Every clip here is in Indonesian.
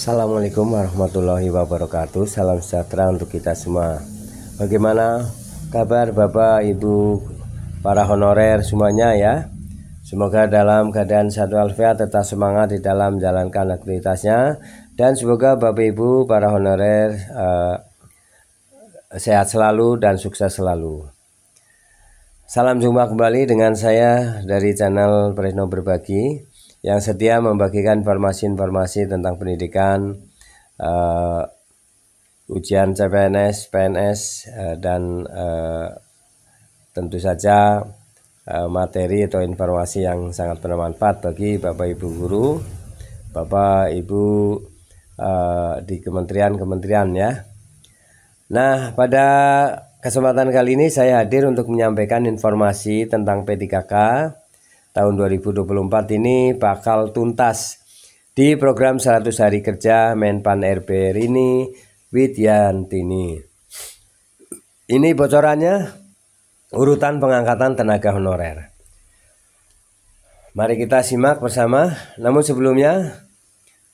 Assalamualaikum warahmatullahi wabarakatuh Salam sejahtera untuk kita semua Bagaimana kabar Bapak, Ibu, para honorer semuanya ya Semoga dalam keadaan satu alfiat tetap semangat di dalam menjalankan aktivitasnya Dan semoga Bapak Ibu, para honorer eh, sehat selalu dan sukses selalu Salam jumpa kembali dengan saya dari channel Presno Berbagi yang setia membagikan informasi-informasi tentang pendidikan, uh, ujian CPNS, PNS, uh, eh, dan uh, tentu saja uh, materi atau informasi yang sangat bermanfaat bagi Bapak Ibu guru, Bapak Ibu uh, di kementerian-kementerian ya. Nah, pada kesempatan kali ini saya hadir untuk menyampaikan informasi tentang P3K tahun 2024 ini bakal tuntas di program 100 hari kerja Menpan RB ini Widiantini. Ini bocorannya urutan pengangkatan tenaga honorer. Mari kita simak bersama. Namun sebelumnya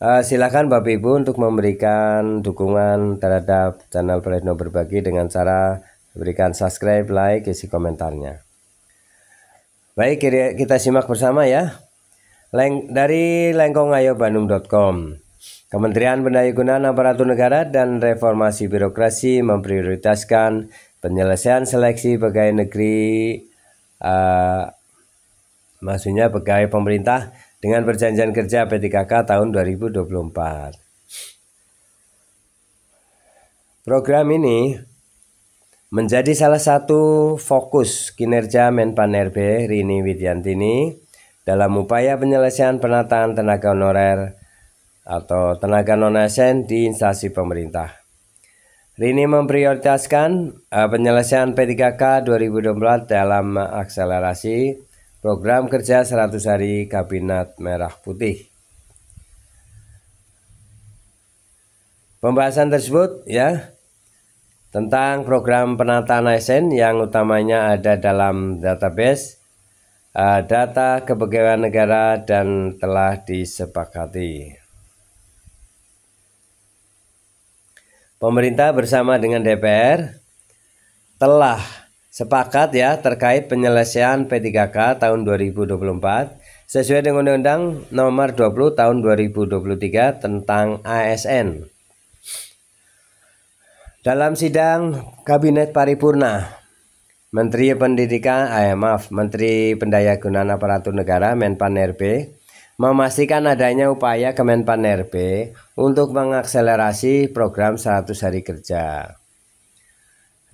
eh, silakan Bapak Ibu untuk memberikan dukungan terhadap channel Pleno Berbagi dengan cara berikan subscribe, like, isi komentarnya. Baik, kita simak bersama ya. Leng, dari lengkongayo.bandung.com. Kementerian Pendayagunaan Aparatur Negara dan Reformasi Birokrasi memprioritaskan penyelesaian seleksi pegawai negeri uh, maksudnya pegawai pemerintah dengan perjanjian kerja P3K tahun 2024. Program ini menjadi salah satu fokus kinerja Menpan-RB Rini Widiantini dalam upaya penyelesaian penataan tenaga honorer atau tenaga non-asn di instansi pemerintah. Rini memprioritaskan eh, penyelesaian P3K 2024 dalam akselerasi program kerja 100 hari Kabinet Merah Putih. Pembahasan tersebut ya tentang program penataan ASN yang utamanya ada dalam database uh, data kepegawaian negara dan telah disepakati. Pemerintah bersama dengan DPR telah sepakat ya terkait penyelesaian P3K tahun 2024 sesuai dengan Undang-Undang Nomor 20 Tahun 2023 tentang ASN. Dalam sidang Kabinet Paripurna, Menteri Pendidikan, eh, maaf, Menteri Pendayagunaan Aparatur Negara Menpan RB memastikan adanya upaya Kemenpan RB untuk mengakselerasi program 100 hari kerja.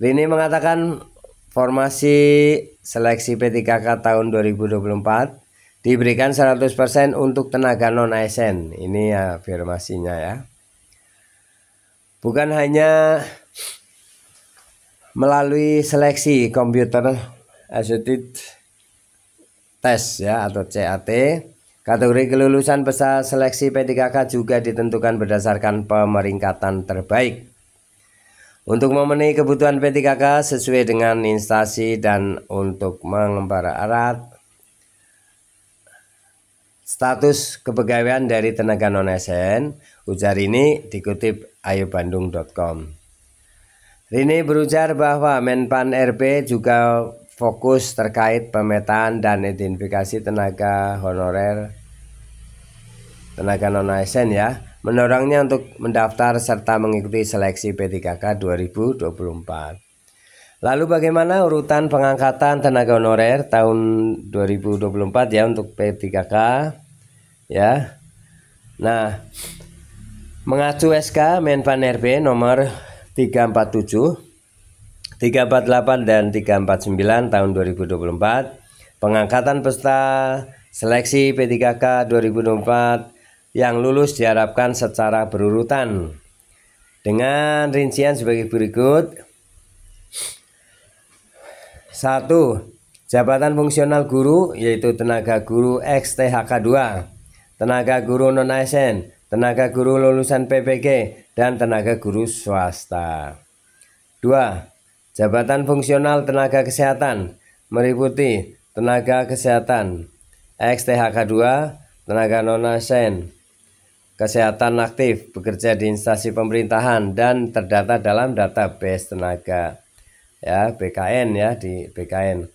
Rini mengatakan formasi seleksi P3K tahun 2024 diberikan 100% untuk tenaga non ASN. Ini afirmasinya ya. Bukan hanya melalui seleksi komputer asetit tes ya atau CAT. Kategori kelulusan besar seleksi P3K juga ditentukan berdasarkan pemeringkatan terbaik. Untuk memenuhi kebutuhan P3K sesuai dengan instansi dan untuk mengembara arat status kepegawaian dari tenaga non-ASN, ujar ini dikutip ayubandung.com. Rini berujar bahwa Menpan RB juga fokus terkait pemetaan dan identifikasi tenaga honorer tenaga non ASN ya mendorongnya untuk mendaftar serta mengikuti seleksi P3K 2024. Lalu bagaimana urutan pengangkatan tenaga honorer tahun 2024 ya untuk P3K ya. Nah, mengacu SK Menpan RB nomor 347, 348 dan 349 tahun 2024, pengangkatan peserta seleksi P3K 2024 yang lulus diharapkan secara berurutan dengan rincian sebagai berikut. 1. Jabatan fungsional guru yaitu tenaga guru XTHK 2, tenaga guru non ASN tenaga guru lulusan PPG dan tenaga guru swasta. 2. Jabatan fungsional tenaga kesehatan meliputi tenaga kesehatan XTHK2, tenaga non-asn, kesehatan aktif bekerja di instansi pemerintahan dan terdata dalam database tenaga ya BKN ya di BKN.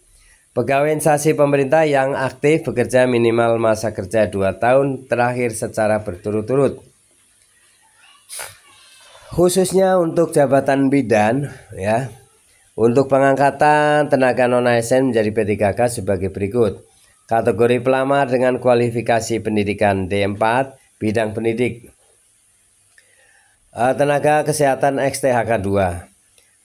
Pegawai instansi pemerintah yang aktif bekerja minimal masa kerja 2 tahun terakhir secara berturut-turut. Khususnya untuk jabatan bidan ya. Untuk pengangkatan tenaga non ASN menjadi P3K sebagai berikut. Kategori pelamar dengan kualifikasi pendidikan D4 bidang pendidik. Eh, tenaga kesehatan XTHK 2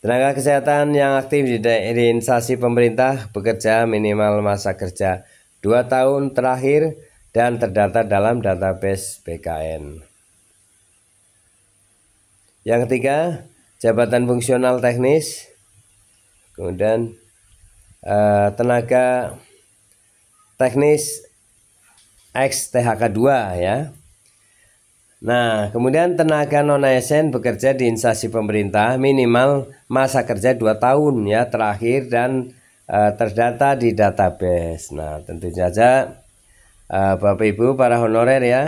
Tenaga kesehatan yang aktif di, daerah instansi pemerintah bekerja minimal masa kerja 2 tahun terakhir dan terdata dalam database BKN. Yang ketiga, jabatan fungsional teknis. Kemudian eh, tenaga teknis XTHK 2 ya. Nah, kemudian tenaga non ASN bekerja di instansi pemerintah minimal masa kerja 2 tahun ya terakhir dan e, terdata di database. Nah, tentu saja e, Bapak Ibu para honorer ya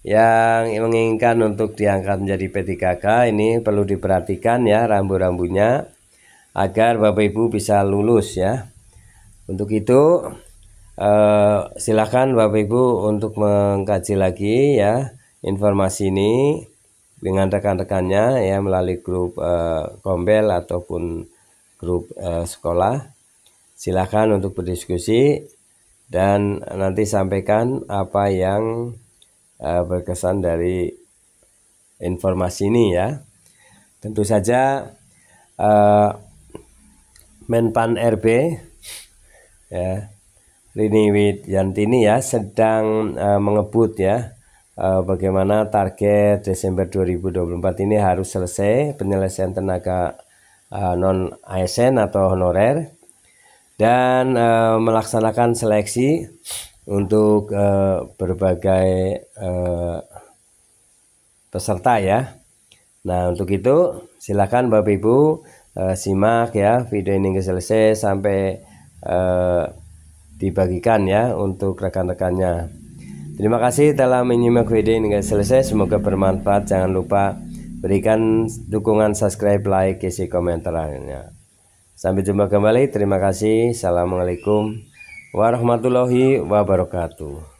yang menginginkan untuk diangkat menjadi P3K ini perlu diperhatikan ya rambu-rambunya agar Bapak Ibu bisa lulus ya. Untuk itu e, silakan Bapak Ibu untuk mengkaji lagi ya informasi ini dengan rekan-rekannya ya melalui grup uh, gombel ataupun grup uh, sekolah. Silahkan untuk berdiskusi dan nanti sampaikan apa yang uh, berkesan dari informasi ini ya. Tentu saja uh, Menpan RB ya Rini Widiantini ya sedang uh, mengebut ya Eh, bagaimana target Desember 2024 ini harus selesai penyelesaian tenaga eh, non ASN atau honorer dan eh, melaksanakan seleksi untuk berbagai peserta ya. Nah, untuk itu silakan Bapak Ibu simak ya video ini selesai sampai dibagikan ya untuk rekan-rekannya. Terima kasih telah menyimak video ini hingga selesai. Semoga bermanfaat. Jangan lupa berikan dukungan subscribe, like, isi komentarnya. Sampai jumpa kembali. Terima kasih. Assalamualaikum warahmatullahi wabarakatuh.